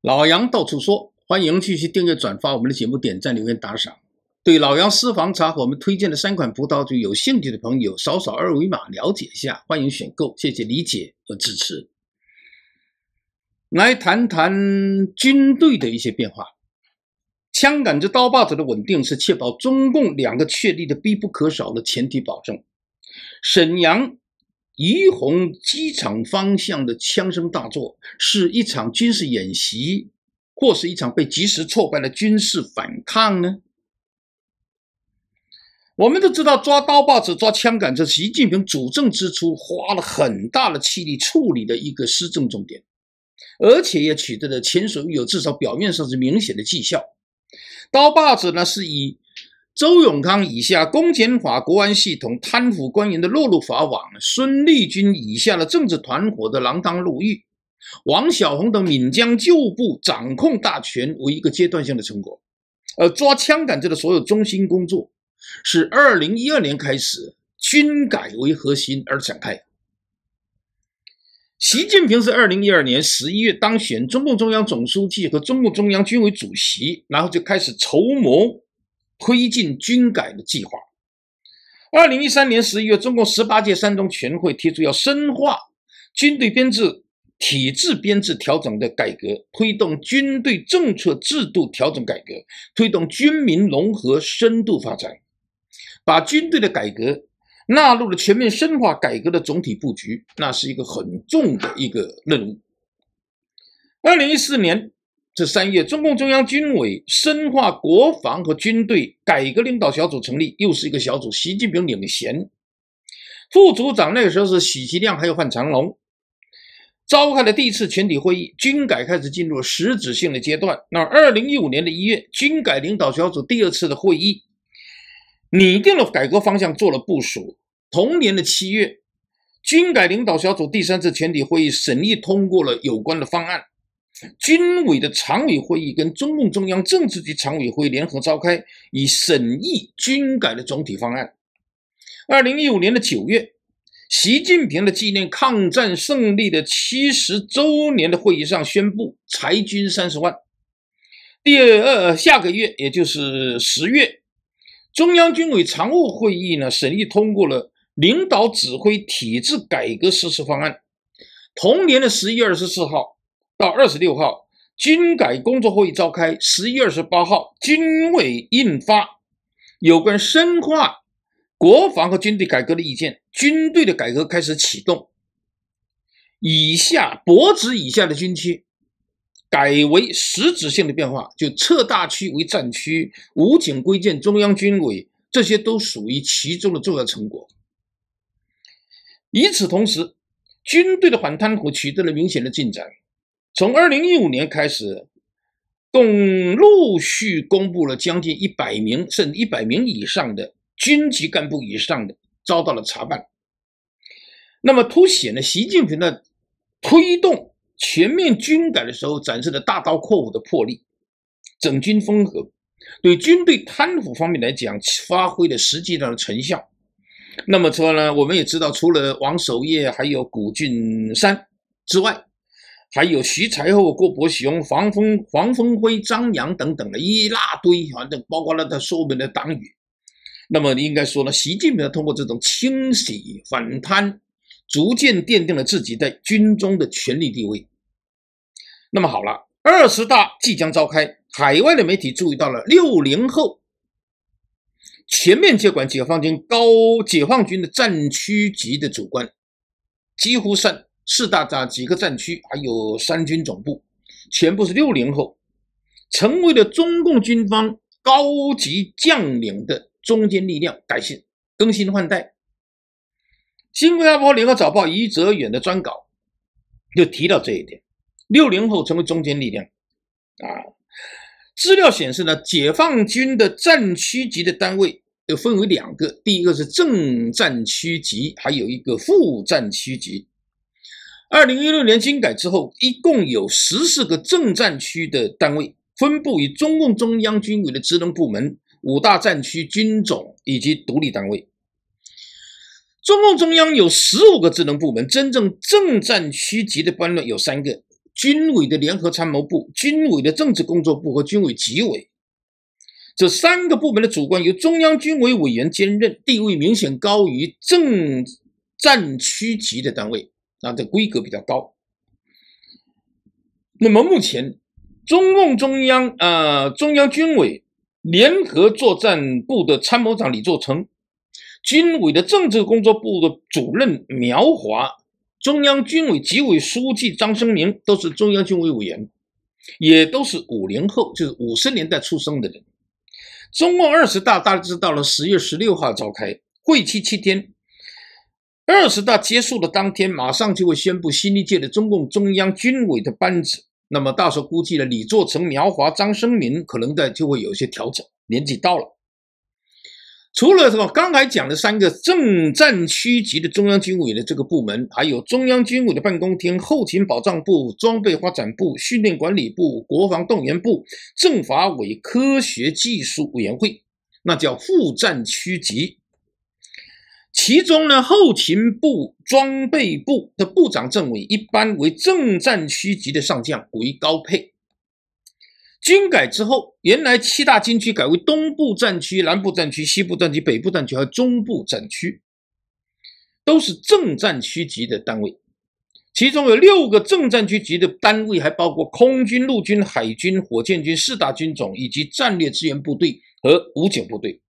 老杨到处说，欢迎继续订阅、转发我们的节目，点赞、留言、打赏。对老杨私房茶和我们推荐的三款葡萄酒有兴趣的朋友，扫扫二维码了解一下，欢迎选购，谢谢理解和支持。来谈谈军队的一些变化，枪杆子、刀把子的稳定是确保中共两个确立的必不可少的前提保证。沈阳。宜红机场方向的枪声大作，是一场军事演习，或是一场被及时挫败的军事反抗呢？我们都知道，抓刀把子、抓枪杆，这是习近平主政之初花了很大的气力处理的一个施政重点，而且也取得了前所未有至少表面上是明显的绩效。刀把子呢，是以周永康以下公检法国安系统贪腐官员的落入法网，孙立军以下的政治团伙的锒铛入狱，王晓红等闽江旧部掌控大权为一个阶段性的成果。而抓枪杆子的所有中心工作是2012年开始军改为核心而展开。习近平是2012年11月当选中共中央总书记和中共中央军委主席，然后就开始筹谋。推进军改的计划。二零一三年十一月，中共十八届三中全会提出要深化军队编制、体制编制调整的改革，推动军队政策制度调整改革，推动军民融合深度发展，把军队的改革纳入了全面深化改革的总体布局，那是一个很重的一个任务。二零一四年。这三月，中共中央军委深化国防和军队改革领导小组成立，又是一个小组，习近平领衔，副组长那个时候是许其亮还有范长龙，召开了第一次全体会议，军改开始进入实质性的阶段。那二零一五年的1月，军改领导小组第二次的会议，拟定了改革方向，做了部署。同年的七月，军改领导小组第三次全体会议审议通过了有关的方案。军委的常委会议跟中共中央政治局常委会联合召开，以审议军改的总体方案。二零一五年的九月，习近平的纪念抗战胜利的七十周年的会议上宣布裁军三十万。第二下个月，也就是十月，中央军委常务会议呢审议通过了领导指挥体制改革实施方案。同年的十一月二十四号。到二十六号，军改工作会议召开。十一月二十八号，军委印发有关深化国防和军队改革的意见，军队的改革开始启动。以下、脖子以下的军区改为实质性的变化，就撤大区为战区，武警归建中央军委，这些都属于其中的重要成果。与此同时，军队的反贪腐取得了明显的进展。从二零一五年开始，共陆续公布了将近一百名，甚至一百名以上的军级干部以上的遭到了查办。那么凸显了习近平的推动全面军改的时候展示的大刀阔斧的魄力，整军风格，对军队贪腐方面来讲发挥了实际上的成效。那么说呢？我们也知道，除了王守业还有谷俊山之外。还有徐才厚、郭伯雄、黄峰、黄峰辉、张扬等等的一大堆，反正包括了他所们的党羽。那么，你应该说呢？习近平通过这种清洗反贪，逐渐奠定了自己在军中的权力地位。那么好了，二十大即将召开，海外的媒体注意到了六零后全面接管解放军高解放军的战区级的主官，几乎上四大战几个战区，还有三军总部，全部是六零后，成为了中共军方高级将领的中坚力量，代新更新换代。《新加坡联合早报余泽远的专稿就提到这一点：六零后成为中坚力量。啊，资料显示呢，解放军的战区级的单位又分为两个，第一个是正战区级，还有一个副战区级。二零一六年军改之后，一共有十四个正战区的单位分布于中共中央军委的职能部门、五大战区军种以及独立单位。中共中央有十五个职能部门，真正正战区级的班位有三个：军委的联合参谋部、军委的政治工作部和军委纪委。这三个部门的主官由中央军委委员兼任，地位明显高于正战区级的单位。啊，这规格比较高。那么目前，中共中央啊，中央军委联合作战部的参谋长李作成，军委的政治工作部的主任苗华，中央军委纪委书记张声明都是中央军委委员，也都是五零后，就是五十年代出生的人。中共二十大大致到了十月十六号召开，会期七天。二十大结束的当天，马上就会宣布新一届的中共中央军委的班子。那么，大候估计呢，李作成、苗华、张声民可能在就会有一些调整，年纪到了。除了什么，刚才讲的三个正战区级的中央军委的这个部门，还有中央军委的办公厅、后勤保障部、装备发展部、训练管理部、国防动员部、政法委、科学技术委员会，那叫副战区级。其中呢，后勤部、装备部的部长、政委一般为正战区级的上将，为高配。军改之后，原来七大军区改为东部战区、南部战区、西部战区、北部战区和中部战区，都是正战区级的单位。其中有六个正战区级的单位，还包括空军、陆军、海军、火箭军四大军种，以及战略支援部队和武警部队。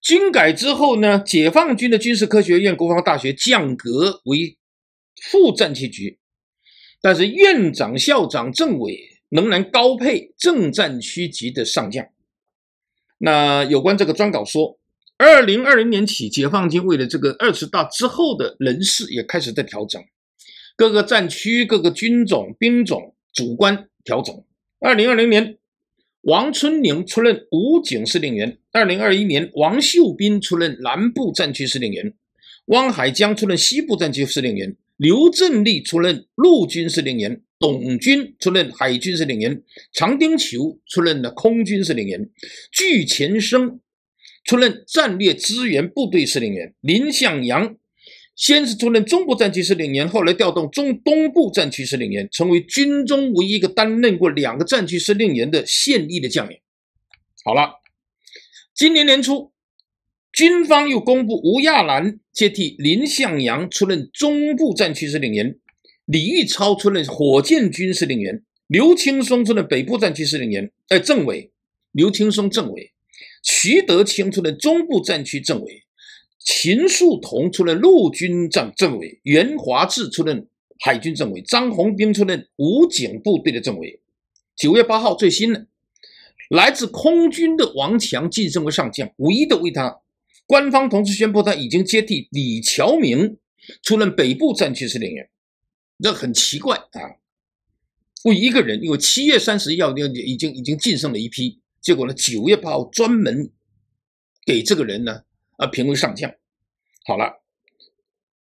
军改之后呢，解放军的军事科学院、国防大学降格为副战区局，但是院长、校长、政委仍然高配正战区级的上将。那有关这个专稿说，二零二零年起，解放军为了这个二十大之后的人事也开始在调整，各个战区、各个军种、兵种主观调整。二零二零年。王春宁出任武警司令员。二零二一年，王秀斌出任南部战区司令员，汪海江出任西部战区司令员，刘振立出任陆军司令员，董军出任海军司令员，常丁球出任了空军司令员，巨前生出任战略支援部队司令员，林向阳。先是出任中部战区司令员，后来调动中东部战区司令员，成为军中唯一一个担任过两个战区司令员的现役的将领。好了，今年年初，军方又公布吴亚兰接替林向阳出任中部战区司令员，李玉超出任火箭军司令员，刘青松出任北部战区司令员，哎，政委刘青松政委，徐德清出任中部战区政委。秦树桐出任陆军政政委，袁华志出任海军政委，张洪兵出任武警部队的政委。九月八号最新的，来自空军的王强晋升为上将，唯一的为他。官方同时宣布他已经接替李桥明出任北部战区司令员。这很奇怪啊！为一个人，因为七月三十要要已经已经晋升了一批，结果呢，九月八号专门给这个人呢。而评为上将。好了，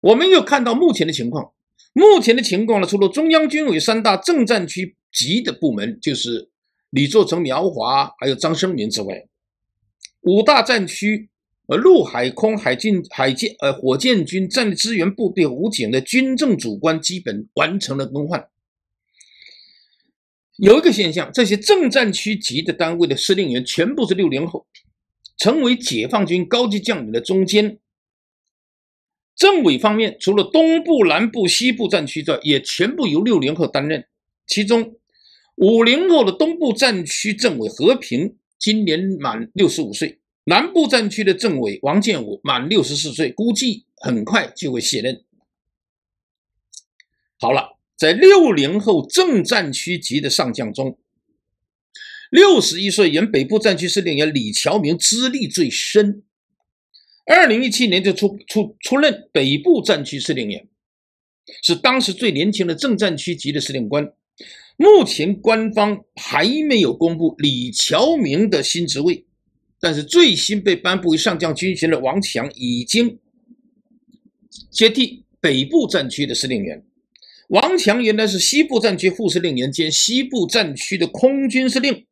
我们又看到目前的情况。目前的情况呢，除了中央军委三大政战区级的部门，就是李作成、苗华，还有张生明之外，五大战区、呃陆海空海军、海舰、呃火箭军战略支援部队、武警的军政主官基本完成了更换。有一个现象，这些正战区级的单位的司令员全部是六零后。成为解放军高级将领的中间，政委方面，除了东部、南部、西部战区的，也全部由六零后担任。其中，五零后的东部战区政委和平今年满六十五岁，南部战区的政委王建武满六十四岁，估计很快就会卸任。好了，在六零后正战区级的上将中，六十一岁，原北部战区司令员李桥明资历最深，二零一七年就出出出任北部战区司令员，是当时最年轻的正战区级的司令官。目前官方还没有公布李桥明的新职位，但是最新被颁布为上将军衔的王强已经接替北部战区的司令员。王强原来是西部战区副司令员兼西部战区的空军司令。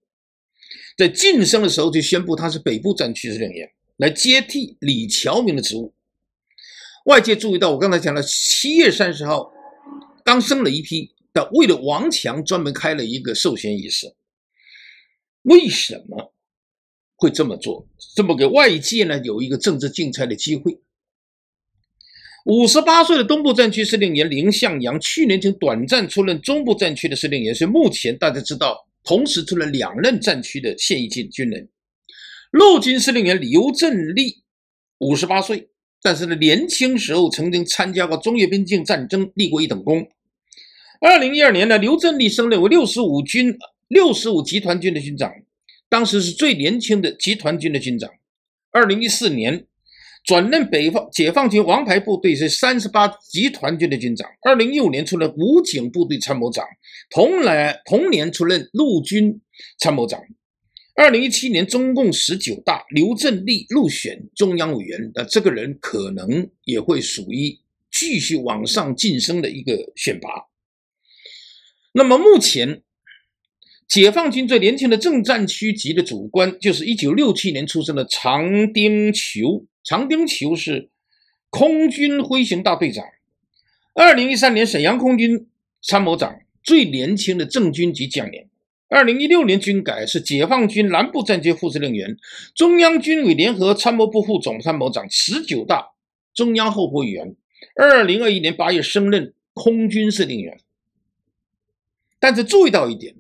在晋升的时候就宣布他是北部战区司令员，来接替李桥明的职务。外界注意到，我刚才讲了七月三十号，刚升了一批，但为了王强专门开了一个授衔仪式。为什么会这么做？这么给外界呢有一个政治竞猜的机会。五十八岁的东部战区司令员林向阳去年曾短暂出任中部战区的司令员，所以目前大家知道。同时出了两任战区的现役军军人，陆军司令员刘振立，五十八岁，但是呢，年轻时候曾经参加过中越边境战争，立过一等功。二零一二年呢，刘振立升任为六十五军六十五集团军的军长，当时是最年轻的集团军的军长。二零一四年。转任北方解放军王牌部队是三十八集团军的军长。二零一五年出任武警部队参谋长，同来同年出任陆军参谋长。二零一七年中共十九大，刘振利入选中央委员。那这个人可能也会属于继续往上晋升的一个选拔。那么目前，解放军最年轻的正战区级的主官就是一九六七年出生的常丁球长钉球是空军飞行大队长。二零一三年，沈阳空军参谋长最年轻的正军级将领。二零一六年军改是解放军南部战区副司令员、中央军委联合参谋部副总参谋长。十九大中央候补委员。二零二一年八月升任空军司令员。但是注意到一点，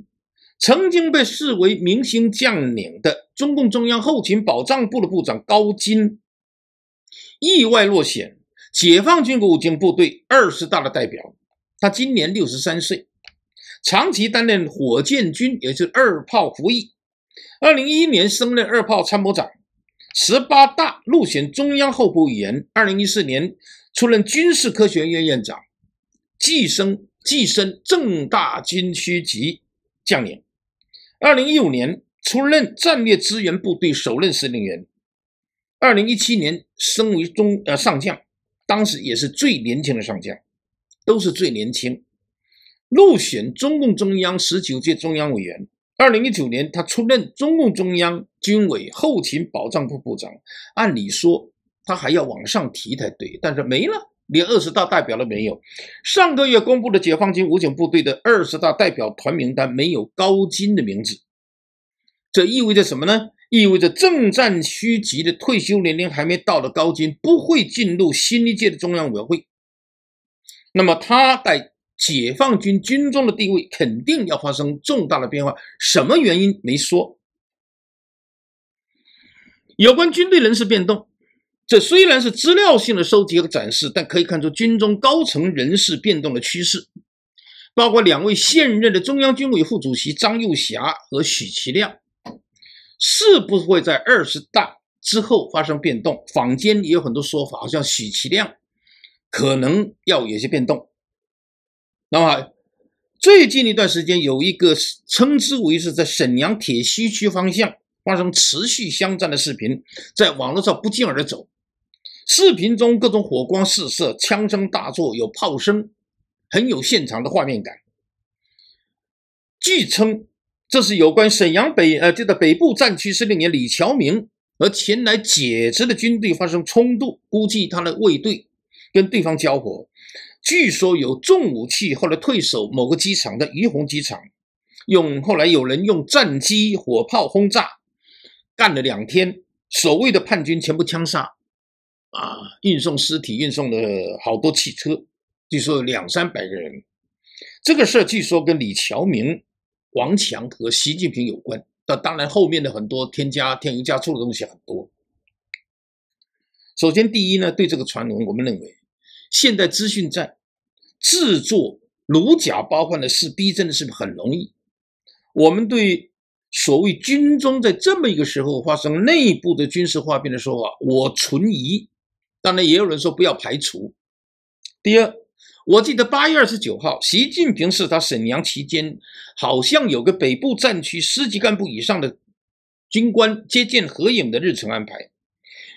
曾经被视为明星将领的中共中央后勤保障部的部长高金。意外落选，解放军武警部队二十大的代表，他今年六十三岁，长期担任火箭军，也就是二炮服役。二零一一年升任二炮参谋长，十八大入选中央候补委员。二零一四年出任军事科学院院长，晋升晋升正大军区级将领。二零一五年出任战略支援部队首任司令员。二零一七年升为中呃上将，当时也是最年轻的上将，都是最年轻。入选中共中央十九届中央委员。二零一九年，他出任中共中央军委后勤保障部部长。按理说他还要往上提才对，但是没了，连二十大代表都没有。上个月公布的解放军武警部队的二十大代表团名单，没有高金的名字，这意味着什么呢？意味着正战区级的退休年龄还没到的高军不会进入新一届的中央委员会。那么他在解放军军中的地位肯定要发生重大的变化。什么原因没说？有关军队人事变动，这虽然是资料性的收集和展示，但可以看出军中高层人事变动的趋势，包括两位现任的中央军委副主席张又侠和许其亮。是不会在二十大之后发生变动。坊间也有很多说法，好像许其亮可能要有些变动。那么最近一段时间，有一个称之为是在沈阳铁西区方向发生持续相战的视频，在网络上不胫而走。视频中各种火光四射，枪声大作，有炮声，很有现场的画面感。据称。这是有关沈阳北呃，这个北部战区司令员李桥明和前来解职的军队发生冲突，估计他的卫队跟对方交火，据说有重武器。后来退守某个机场的于洪机场，用后来有人用战机、火炮轰炸，干了两天，所谓的叛军全部枪杀，啊，运送尸体，运送了好多汽车，据说有两三百个人。这个事据说跟李桥明。王强和习近平有关，那当然后面的很多添加添油加醋的东西很多。首先，第一呢，对这个传闻，我们认为现在资讯战制作如假包换的是逼真的，是不是很容易？我们对所谓军中在这么一个时候发生内部的军事化变的说法，我存疑。当然，也有人说不要排除。第二。我记得八月二十九号，习近平是他沈阳期间，好像有个北部战区师级干部以上的军官接见合影的日程安排。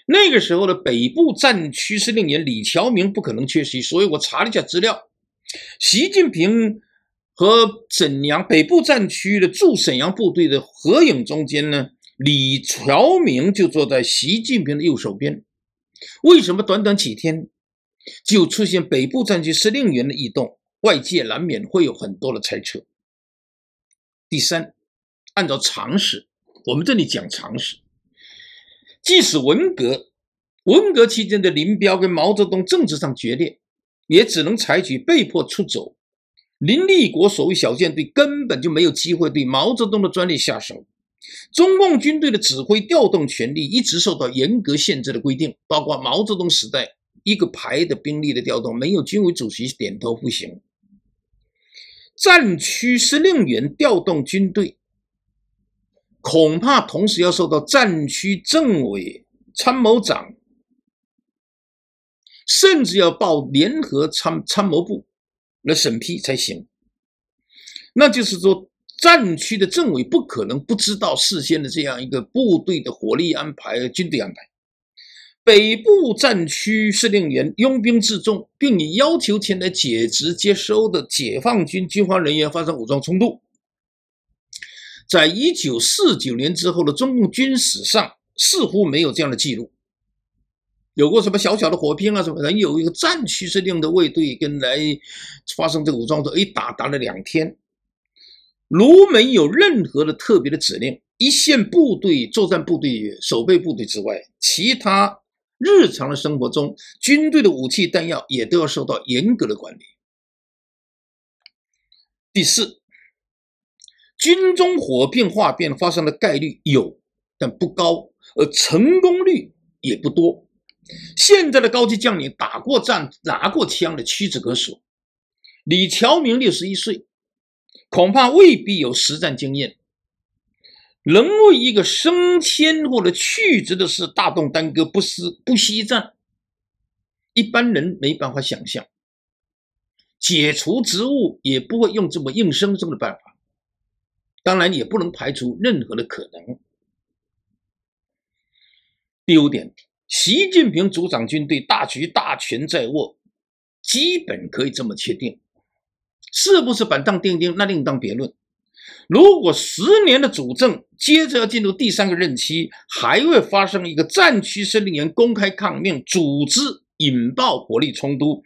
那个时候的北部战区司令员李桥明不可能缺席，所以我查了一下资料，习近平和沈阳北部战区的驻沈阳部队的合影中间呢，李桥明就坐在习近平的右手边。为什么短短几天？就出现北部战区司令员的异动，外界难免会有很多的猜测。第三，按照常识，我们这里讲常识，即使文革，文革期间的林彪跟毛泽东政治上决裂，也只能采取被迫出走。林立国所谓小舰队根本就没有机会对毛泽东的专利下手。中共军队的指挥调动权力一直受到严格限制的规定，包括毛泽东时代。一个排的兵力的调动，没有军委主席点头不行。战区司令员调动军队，恐怕同时要受到战区政委、参谋长，甚至要报联合参参谋部来审批才行。那就是说，战区的政委不可能不知道事先的这样一个部队的火力安排和军队安排。北部战区司令员拥兵自重，并以要求前来解职接收的解放军军方人员发生武装冲突。在一九四九年之后的中共军史上，似乎没有这样的记录。有过什么小小的火拼啊？什么人有一个战区司令的卫队跟来发生这个武装的，一打打了两天。如没有任何的特别的指令，一线部队、作战部队、守备部队之外，其他。日常的生活中，军队的武器弹药也都要受到严格的管理。第四，军中火并化变发生的概率有，但不高，而成功率也不多。现在的高级将领打过战、拿过枪的屈指可数。李桥明六十一岁，恐怕未必有实战经验。能为一个升迁或者去职的事大动干戈、不思不惜战，一般人没办法想象。解除职务也不会用这么硬生生的办法，当然也不能排除任何的可能。第五点，习近平主掌军队大局大权在握，基本可以这么确定，是不是板上钉钉，那另当别论。如果十年的主政接着要进入第三个任期，还会发生一个战区司令员公开抗命、组织引爆火力冲突，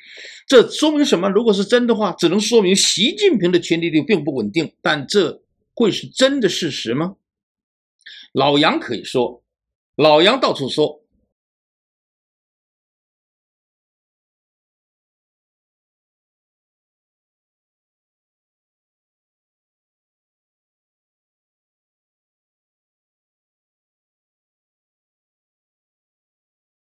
这说明什么？如果是真的话，只能说明习近平的权力链并不稳定。但这会是真的事实吗？老杨可以说，老杨到处说。